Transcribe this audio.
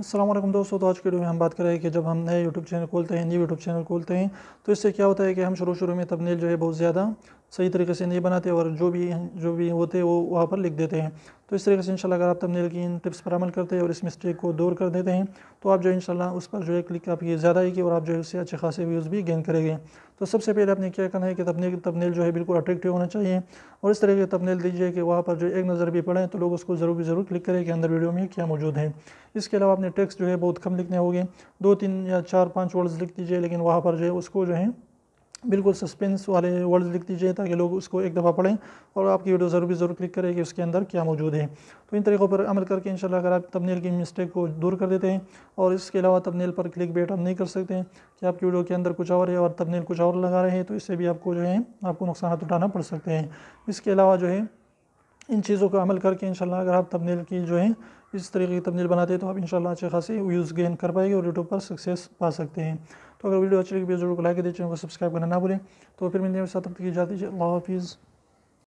असलम दोस्तों तो आज के वीडियो में हम बात कर रहे हैं कि जब हम नए यूट्यूब चैनल खोलते हैं न्यू YouTube चैनल खोलते हैं तो इससे क्या होता है कि हम शुरू शुरू में तबनील जो है बहुत ज़्यादा सही तरीके से नहीं बनाते और जो भी जो भी होते हैं वो वहाँ पर लिख देते हैं तो इस तरीके से इंशाल्लाह अगर आप तमनेल की इन टिप्स पर अमल करते हैं और इस मिस्टेक को दूर कर देते हैं तो आप जो इंशाल्लाह उस पर जो है क्लिक आपकी ज़्यादा आएगी और आप जो है उससे अच्छे खासे व्यूज़ भी गेन करेंगे तो सबसे पहले आपने क्या करना है कि की तबनील जो है बिल्कुल अट्रैक्टिव होना चाहिए और इस तरीके की तबनील दीजिए कि वहाँ पर जो एक नज़र भी पड़े तो लोग उसको ज़रूर भी ज़रूर क्लिक करें कि अंदर वीडियो में क्या मौजूद है इसके अलावा आपने टेक्स्ट जो है बहुत कम लिखने होंगे दो तीन या चार पाँच वर्ड्स लिख दीजिए लेकिन वहाँ पर जो है उसको जो है बिल्कुल सस्पेंस वाले वर्ड्स लिख दीजिए ताकि लोग उसको एक दफ़ा पढ़ें और आपकी वीडियो ज़रूर भी ज़रूर क्लिक करें कि उसके अंदर क्या मौजूद है तो इन तरीक़ों पर अमल करके इन अगर आप तबनील की मिस्टेक को दूर कर देते हैं और इसके अलावा तबनील पर क्लिक बेट हम नहीं कर सकते हैं कि आपकी वीडियो के अंदर कुछ और है और तबनील कुछ और लगा रहे हैं तो इससे भी आपको जो है आपको नुकसान उठाना पड़ सकते हैं इसके अलावा जो है इन चीज़ों का अमल करके इनशाला अगर आप तबनील की जो है इस तरीके की तबनील बनाते हैं तो आप इंशाल्लाह अच्छे खासी व्यूज़ गेन कर पाएंगे और यूट्यूब पर सक्सेस पा सकते हैं तो अगर वीडियो अच्छी लगी वीडियो तो जरूर लाइक दीजिए चैनल को सब्सक्राइब करना ना भूलें तो फिर मिलने के साथ तब तक दीजिए अल्लाह हाफिज़